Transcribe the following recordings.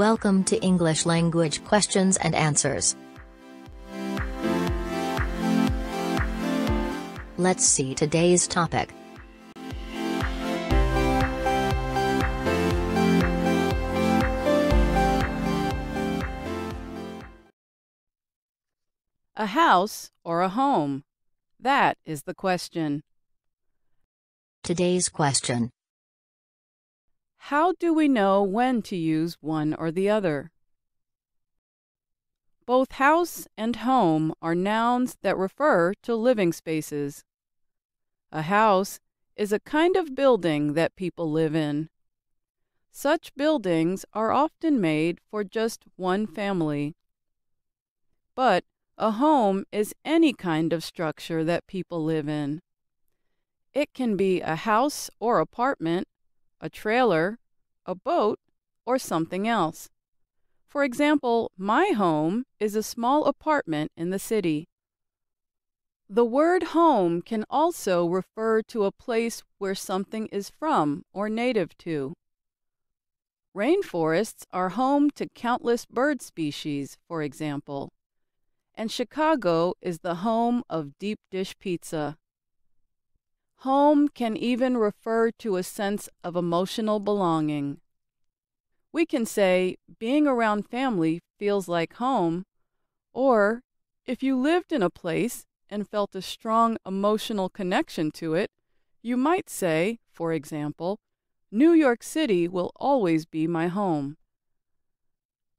Welcome to English language questions and answers. Let's see today's topic. A house or a home? That is the question. Today's question how do we know when to use one or the other? Both house and home are nouns that refer to living spaces. A house is a kind of building that people live in. Such buildings are often made for just one family. But a home is any kind of structure that people live in. It can be a house or apartment a trailer, a boat, or something else. For example, my home is a small apartment in the city. The word home can also refer to a place where something is from or native to. Rainforests are home to countless bird species, for example, and Chicago is the home of deep dish pizza. Home can even refer to a sense of emotional belonging. We can say being around family feels like home, or if you lived in a place and felt a strong emotional connection to it, you might say, for example, New York City will always be my home.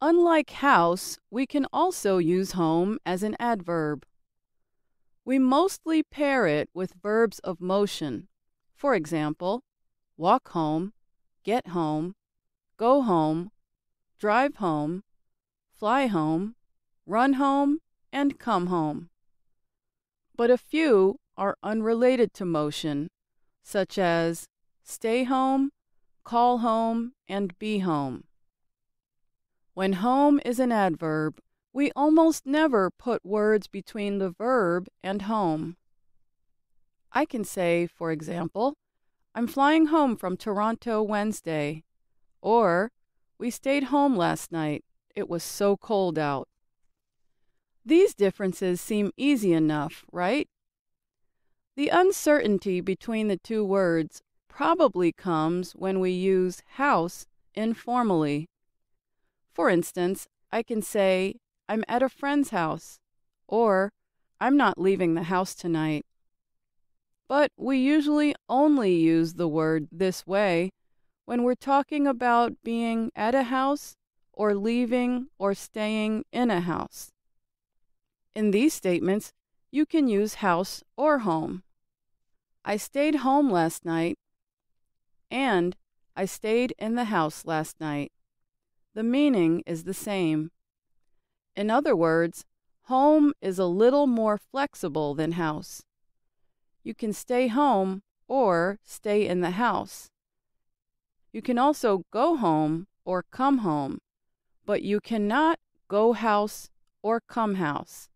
Unlike house, we can also use home as an adverb. We mostly pair it with verbs of motion. For example, walk home, get home, go home, drive home, fly home, run home, and come home. But a few are unrelated to motion, such as stay home, call home, and be home. When home is an adverb, we almost never put words between the verb and home. I can say, for example, I'm flying home from Toronto Wednesday, or we stayed home last night. It was so cold out. These differences seem easy enough, right? The uncertainty between the two words probably comes when we use house informally. For instance, I can say, I'm at a friend's house, or I'm not leaving the house tonight. But we usually only use the word this way when we're talking about being at a house or leaving or staying in a house. In these statements, you can use house or home. I stayed home last night, and I stayed in the house last night. The meaning is the same. In other words, home is a little more flexible than house. You can stay home or stay in the house. You can also go home or come home, but you cannot go house or come house.